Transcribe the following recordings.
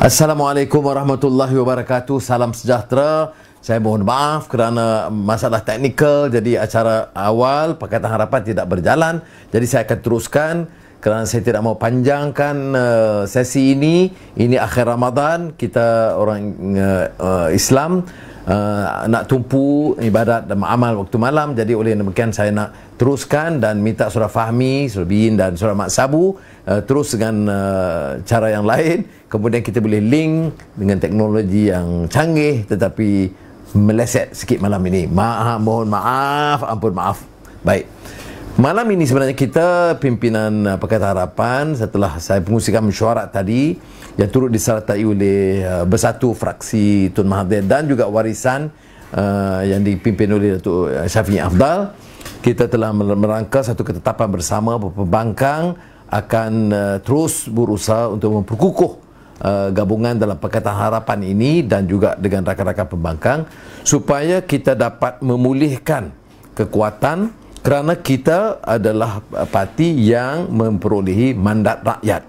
Assalamualaikum warahmatullahi wabarakatuh. Salam sejahtera. Saya mohon maaf kerana masalah teknikal jadi acara awal Pakatan Harapan tidak berjalan. Jadi saya akan teruskan kerana saya tidak mau panjangkan uh, sesi ini. Ini akhir Ramadan, kita orang uh, uh, Islam uh, nak tumpu ibadat dan amal waktu malam. Jadi oleh demikian saya nak teruskan dan minta surah Fahmi, surah Bin dan surah Mak Sabu Eh, terus dengan uh, cara yang lain kemudian kita boleh link dengan teknologi yang canggih tetapi meleset sikit malam ini maaf mohon maaf ampun maaf baik malam ini sebenarnya kita pimpinan uh, Pakatan Harapan setelah saya pengusikan mesyuarat tadi yang turut disertai oleh uh, bersatu fraksi Tun Mahathir dan juga warisan uh, yang dipimpin oleh Datuk Syafiq Afdal kita telah merangka satu ketetapan bersama pembangkang akan uh, terus berusaha untuk memperkukuh uh, gabungan dalam Pakatan Harapan ini dan juga dengan rakan-rakan pembangkang supaya kita dapat memulihkan kekuatan kerana kita adalah eh, parti yang memperolehi mandat rakyat.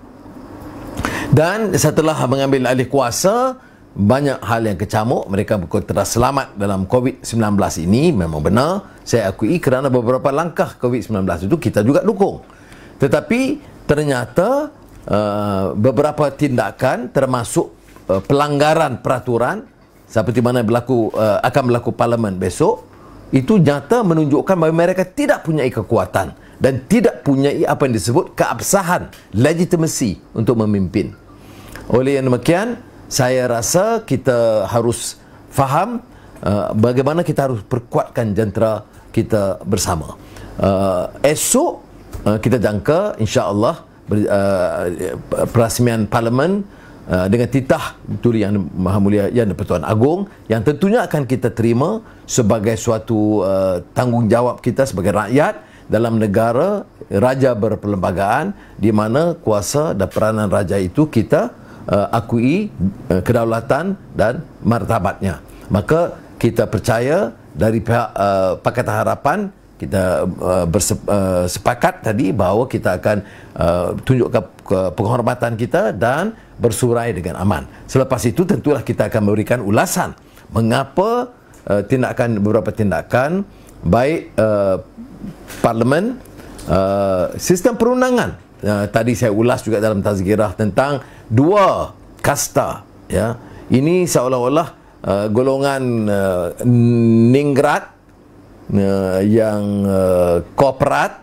Dan setelah mengambil alih kuasa, banyak hal yang kecamuk. Mereka telah selamat dalam COVID-19 ini. Memang benar. Saya akui kerana beberapa langkah COVID-19 itu kita juga dukung. Tetapi ternyata uh, beberapa tindakan termasuk uh, pelanggaran peraturan seperti mana berlaku uh, akan berlaku parlimen besok itu nyata menunjukkan bahawa mereka tidak punya kekuatan dan tidak punya apa yang disebut keabsahan legitimasi untuk memimpin. Oleh yang demikian, saya rasa kita harus faham uh, bagaimana kita harus perkuatkan jentera kita bersama. Uh, esok Uh, kita jangka insyaallah ber, uh, perasmian parlimen uh, dengan titah Duri Yang Maha Mulia Yang Pertuan Agong yang tentunya akan kita terima sebagai suatu uh, tanggungjawab kita sebagai rakyat dalam negara raja berperlembagaan di mana kuasa dan peranan raja itu kita uh, akui uh, kedaulatan dan martabatnya maka kita percaya dari pihak uh, Pakatan Harapan kita uh, bersepakat uh, tadi bahawa kita akan uh, tunjukkan penghormatan kita dan bersurai dengan aman. Selepas itu tentulah kita akan memberikan ulasan mengapa uh, tindakan beberapa tindakan baik uh, parlimen uh, sistem perundangan Uh, tadi saya ulas juga dalam tazkirah tentang dua kasta ya ini seolah-olah uh, golongan uh, ningrat Eh, yang uh, korporat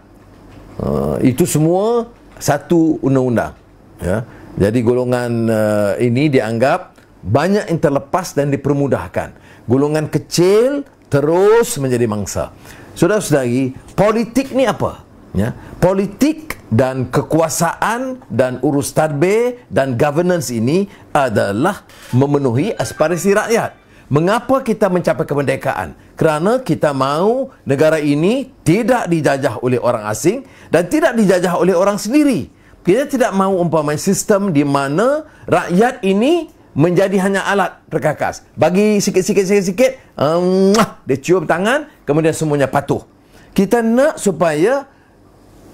uh, itu semua satu undang-undang ya jadi golongan uh, ini dianggap banyak yang terlepas dan dipermudahkan golongan kecil terus menjadi mangsa Sudah, sudah lagi politik ni apa ya politik dan kekuasaan dan urus tadbir dan governance ini adalah memenuhi aspirasi rakyat Mengapa kita mencapai kemerdekaan? Kerana kita mahu negara ini tidak dijajah oleh orang asing dan tidak dijajah oleh orang sendiri. Kita tidak mahu umpama sistem di mana rakyat ini menjadi hanya alat perkakas. Bagi sikit-sikit-sikit-sikit, um, dia cium tangan, kemudian semuanya patuh. Kita nak supaya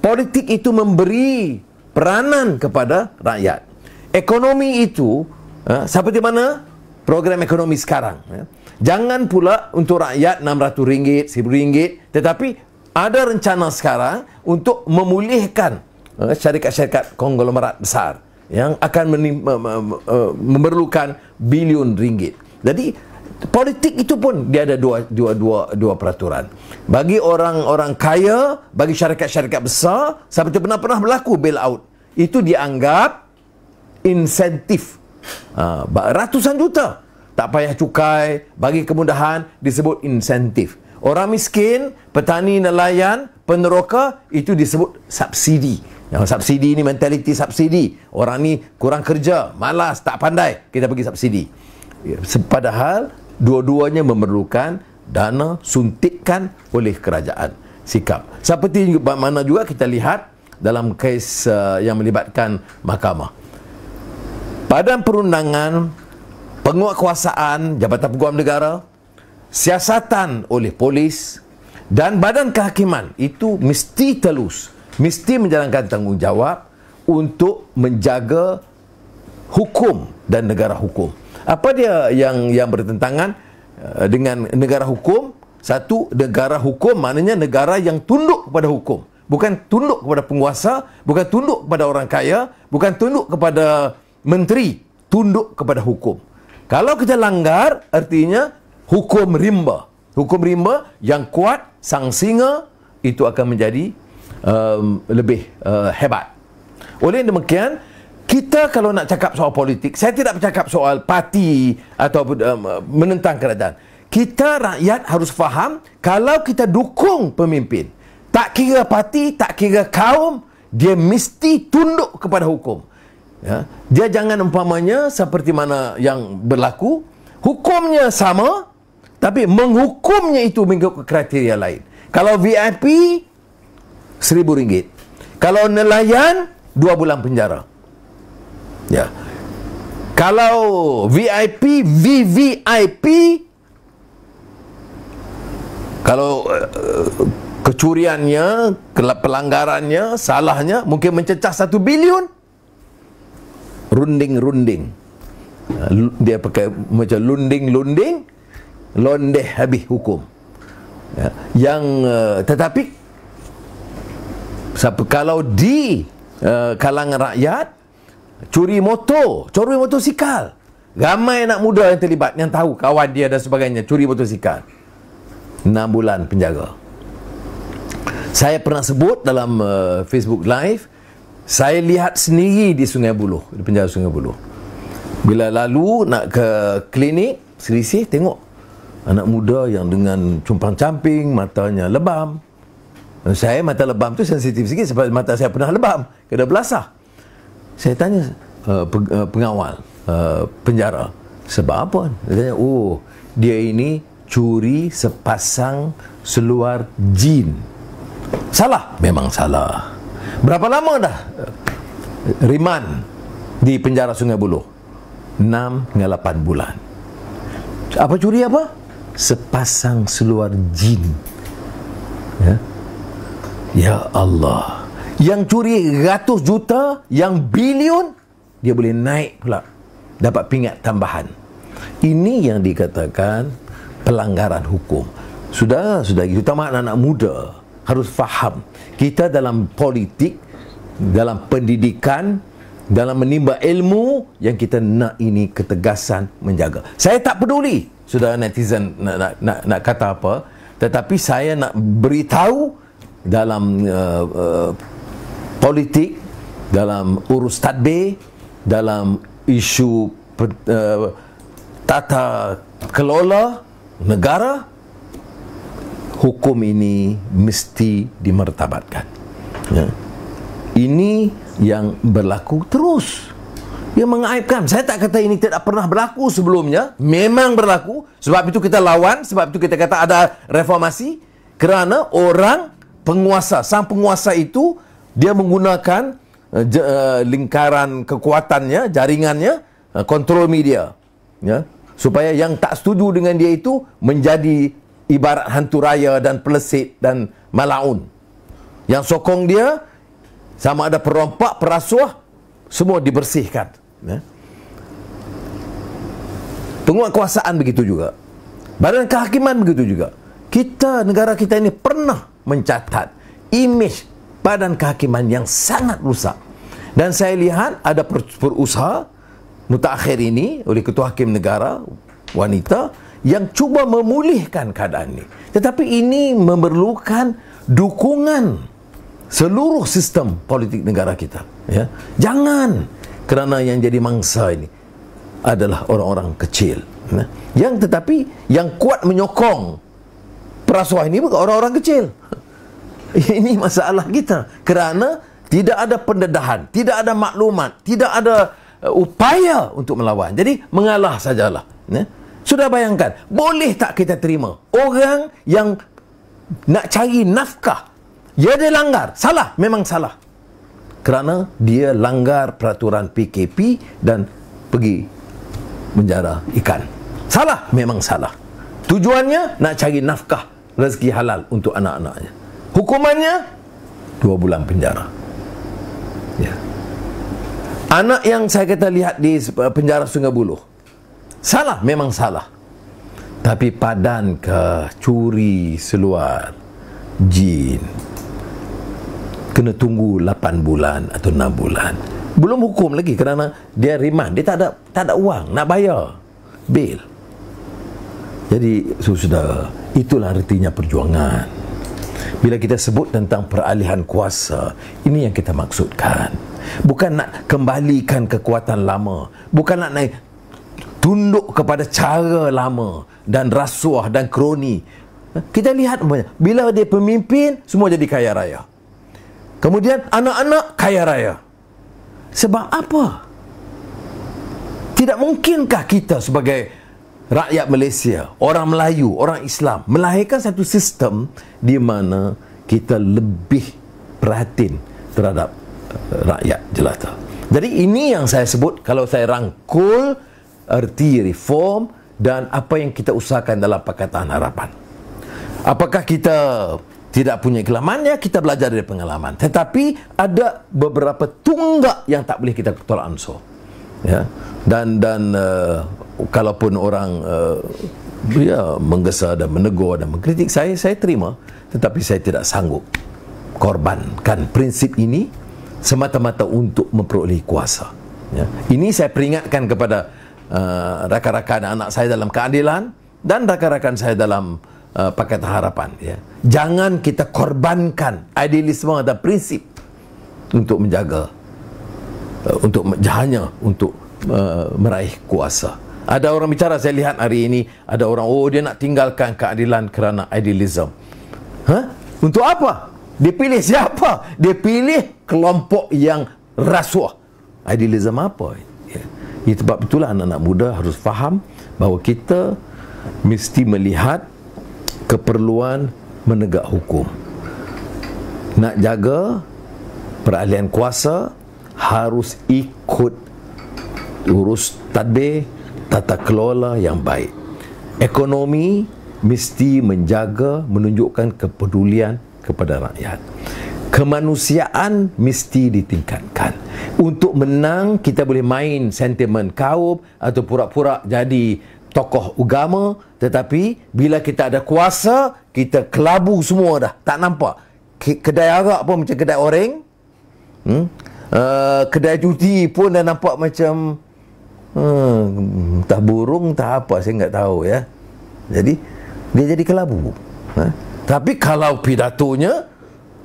politik itu memberi peranan kepada rakyat. Ekonomi itu, uh, seperti mana program ekonomi sekarang. Ya. Jangan pula untuk rakyat RM600, RM1,000 tetapi ada rencana sekarang untuk memulihkan uh, syarikat-syarikat konglomerat besar yang akan uh, uh, uh, memerlukan bilion ringgit. Jadi politik itu pun dia ada dua dua dua dua peraturan. Bagi orang-orang kaya, bagi syarikat-syarikat besar, seperti pernah-pernah berlaku bailout. Itu dianggap insentif Uh, ratusan juta. Tak payah cukai, bagi kemudahan, disebut insentif. Orang miskin, petani nelayan, peneroka, itu disebut subsidi. Yang subsidi ini mentaliti subsidi. Orang ni kurang kerja, malas, tak pandai. Kita bagi subsidi. Ya, padahal, dua-duanya memerlukan dana suntikan oleh kerajaan. Sikap. Seperti mana juga kita lihat dalam kes uh, yang melibatkan mahkamah badan perundangan, penguatkuasaan Jabatan Peguam Negara, siasatan oleh polis dan badan kehakiman itu mesti telus, mesti menjalankan tanggungjawab untuk menjaga hukum dan negara hukum. Apa dia yang yang bertentangan eh, dengan negara hukum? Satu, negara hukum maknanya negara yang tunduk kepada hukum. Bukan tunduk kepada penguasa, bukan tunduk kepada orang kaya, bukan tunduk kepada menteri tunduk kepada hukum. Kalau kita langgar, artinya hukum rimba. Hukum rimba yang kuat, sang itu akan menjadi um, lebih uh, hebat. Oleh demikian, kita kalau nak cakap soal politik, saya tidak bercakap soal parti atau uh, um, menentang kerajaan. Kita rakyat harus faham kalau kita dukung pemimpin, tak kira parti, tak kira kaum, dia mesti tunduk kepada hukum. Ya. Dia jangan umpamanya seperti mana yang berlaku. Hukumnya sama, tapi menghukumnya itu mengikut kriteria lain. Kalau VIP, seribu ringgit. Kalau nelayan, dua bulan penjara. Ya. Kalau VIP, VVIP, kalau uh, kecuriannya, pelanggarannya, salahnya, mungkin mencecah satu bilion, runding-runding. Dia pakai macam lunding-lunding, londeh habis hukum. Ya. Yang uh, tetapi siapa kalau di uh, kalangan rakyat curi motor, curi sikal, Ramai anak muda yang terlibat yang tahu kawan dia dan sebagainya curi sikal 6 bulan penjara. Saya pernah sebut dalam uh, Facebook live saya lihat sendiri di Sungai Buloh, di penjara Sungai Buloh. Bila lalu nak ke klinik, selisih tengok anak muda yang dengan cumpang-camping, matanya lebam. Dan saya mata lebam tu sensitif sikit sebab mata saya pernah lebam, kena belasah. Saya tanya uh, pengawal uh, penjara, sebab apa? Dia tanya, oh dia ini curi sepasang seluar jin. Salah? Memang salah. Berapa lama dah Riman di penjara Sungai Buloh? 6 hingga 8 bulan. Apa curi apa? Sepasang seluar jin. Ya. Ya Allah. Yang curi ratus juta, yang bilion dia boleh naik pula dapat pingat tambahan. Ini yang dikatakan pelanggaran hukum. Sudah, sudah. Terutama anak-anak muda harus faham kita dalam politik dalam pendidikan dalam menimba ilmu yang kita nak ini ketegasan menjaga saya tak peduli sudah netizen nak nak nak, nak kata apa tetapi saya nak beritahu dalam uh, uh, politik dalam urus tadbir dalam isu uh, tata kelola negara hukum ini mesti dimertabatkan. Ya. Ini yang berlaku terus. Dia mengaibkan. Saya tak kata ini tidak pernah berlaku sebelumnya. Memang berlaku. Sebab itu kita lawan. Sebab itu kita kata ada reformasi. Kerana orang penguasa. Sang penguasa itu dia menggunakan uh, lingkaran kekuatannya, jaringannya, uh, eh, kontrol media. Ya. Supaya yang tak setuju dengan dia itu menjadi ibarat hantu raya dan pelesit dan malaun. Yang sokong dia sama ada perompak, perasuah semua dibersihkan. Ya. Penguat begitu juga. Badan kehakiman begitu juga. Kita negara kita ini pernah mencatat imej badan kehakiman yang sangat rusak. Dan saya lihat ada per- perusahaan mutakhir ini oleh ketua hakim negara wanita yang cuba memulihkan keadaan ini. Tetapi ini memerlukan dukungan seluruh sistem politik negara kita. Ya. Jangan kerana yang jadi mangsa ini adalah orang-orang kecil. Ya. Yang tetapi yang kuat menyokong perasuah ini bukan orang-orang kecil. Ini masalah kita kerana tidak ada pendedahan, tidak ada maklumat, tidak ada uh, upaya untuk melawan. Jadi mengalah sajalah. Ya. Sudah bayangkan, boleh tak kita terima orang yang nak cari nafkah? Ya dia langgar, salah, memang salah. Kerana dia langgar peraturan PKP dan pergi menjara ikan. Salah, memang salah. Tujuannya nak cari nafkah rezeki halal untuk anak-anaknya. Hukumannya dua bulan penjara. Ya. Anak yang saya kata lihat di penjara Sungai Buloh, Salah, memang salah. Tapi padankah curi seluar jin? Kena tunggu 8 bulan atau 6 bulan. Belum hukum lagi kerana dia riman. Dia tak ada tak ada uang nak bayar bil. Jadi, sudah itulah artinya perjuangan. Bila kita sebut tentang peralihan kuasa, ini yang kita maksudkan. Bukan nak kembalikan kekuatan lama. Bukan nak naik, tunduk kepada cara lama dan rasuah dan kroni. Kita lihat bila dia pemimpin semua jadi kaya raya. Kemudian anak-anak kaya raya. Sebab apa? Tidak mungkinkah kita sebagai rakyat Malaysia, orang Melayu, orang Islam melahirkan satu sistem di mana kita lebih perhatian terhadap eh, rakyat jelata. Jadi ini yang saya sebut kalau saya rangkul erti reform dan apa yang kita usahakan dalam Pakatan Harapan. Apakah kita tidak punya kelaman? Ya, kita belajar dari pengalaman. Tetapi ada beberapa tunggak yang tak boleh kita tolak ansur. Ya. Dan dan uh, kalaupun orang uh, ya, menggesa dan menegur dan mengkritik, saya saya terima. Tetapi saya tidak sanggup korbankan prinsip ini semata-mata untuk memperoleh kuasa. Ya. Ini saya peringatkan kepada Uh, rakan-rakan anak saya dalam keadilan dan rakan-rakan saya dalam uh, paket harapan ya. Jangan kita korbankan idealisme dan prinsip untuk menjaga uh, untuk hanya untuk uh, meraih kuasa. Ada orang bicara saya lihat hari ini ada orang oh dia nak tinggalkan keadilan kerana idealisme. Hah? Untuk apa? Dipilih siapa? Dipilih kelompok yang rasuah. Idealisme apa? Ini? Itu sebab itulah anak-anak muda harus faham bahawa kita mesti melihat keperluan menegak hukum. Nak jaga peralihan kuasa harus ikut urus tadbir tata kelola yang baik. Ekonomi mesti menjaga menunjukkan kepedulian kepada rakyat kemanusiaan mesti ditingkatkan. Untuk menang, kita boleh main sentimen kaum atau pura-pura jadi tokoh agama. Tetapi, bila kita ada kuasa, kita kelabu semua dah. Tak nampak. Kedai arak pun macam kedai orang. Hmm? Uh, kedai judi pun dah nampak macam hmm, tak burung tak apa saya nggak tahu ya jadi dia jadi kelabu ha? tapi kalau pidatonya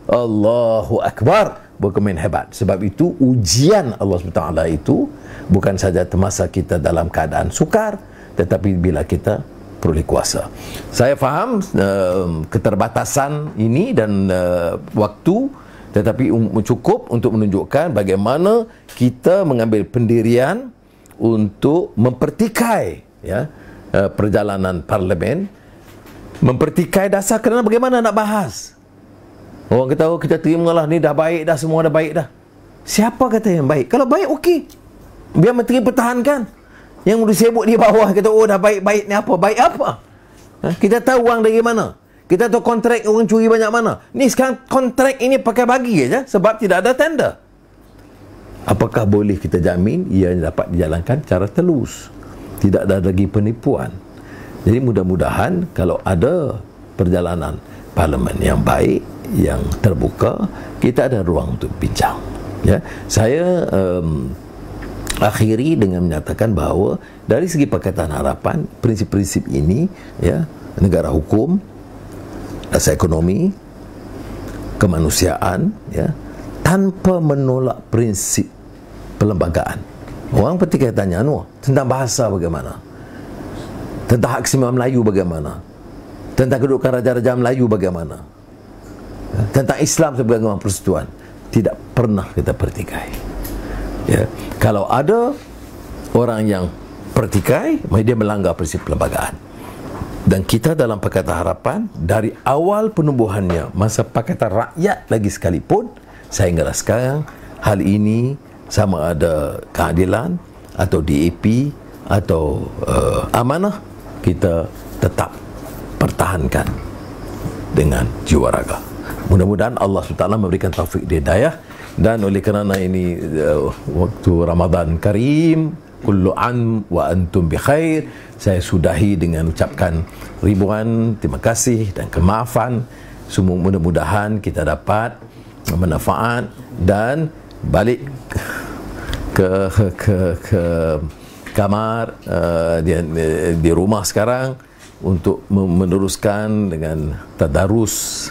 Allahu Akbar berkemen hebat sebab itu ujian Allah SWT itu bukan saja termasa kita dalam keadaan sukar tetapi bila kita perlu kuasa saya faham uh, keterbatasan ini dan uh, waktu tetapi um, cukup untuk menunjukkan bagaimana kita mengambil pendirian untuk mempertikai ya eh, perjalanan parlimen mempertikai dasar kerana bagaimana nak bahas Orang kata, oh, kita terima lah, ni dah baik dah, semua dah baik dah. Siapa kata yang baik? Kalau baik, okey. Biar menteri pertahankan. Yang udah sibuk di bawah, kata, oh dah baik, baik ni apa? Baik apa? Ha? Kita tahu uang dari mana? Kita tahu kontrak orang curi banyak mana? Ni sekarang kontrak ini pakai bagi je, ya, sebab tidak ada tender. Apakah boleh kita jamin ia dapat dijalankan cara telus? Tidak ada lagi penipuan. Jadi mudah-mudahan kalau ada perjalanan parlimen yang baik, yang terbuka kita ada ruang untuk bincang ya saya um, akhiri dengan menyatakan bahawa dari segi Pakatan Harapan prinsip-prinsip ini ya negara hukum asas ekonomi kemanusiaan ya tanpa menolak prinsip perlembagaan orang ketika tanya anu tentang bahasa bagaimana tentang hak simak Melayu bagaimana tentang kedudukan raja-raja Melayu bagaimana tentang Islam sebagai agama persatuan tidak pernah kita pertikai. Ya. Kalau ada orang yang pertikai, dia melanggar prinsip perlembagaan. Dan kita dalam Pakatan Harapan, dari awal penubuhannya, masa Pakatan Rakyat lagi sekalipun, saya ingatlah sekarang, hal ini sama ada keadilan atau DAP atau uh, amanah, kita tetap pertahankan dengan jiwa raga mudah-mudahan Allah SWT memberikan taufik dia daya dan oleh kerana ini uh, waktu Ramadan Karim kullu wa antum bi khair saya sudahi dengan ucapkan ribuan terima kasih dan kemaafan semua mudah-mudahan kita dapat manfaat dan balik ke ke ke, ke kamar uh, di, di rumah sekarang untuk meneruskan dengan tadarus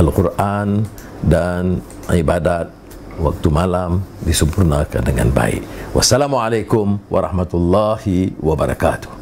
Al-Quran dan ibadat waktu malam disempurnakan dengan baik. Wassalamualaikum warahmatullahi wabarakatuh.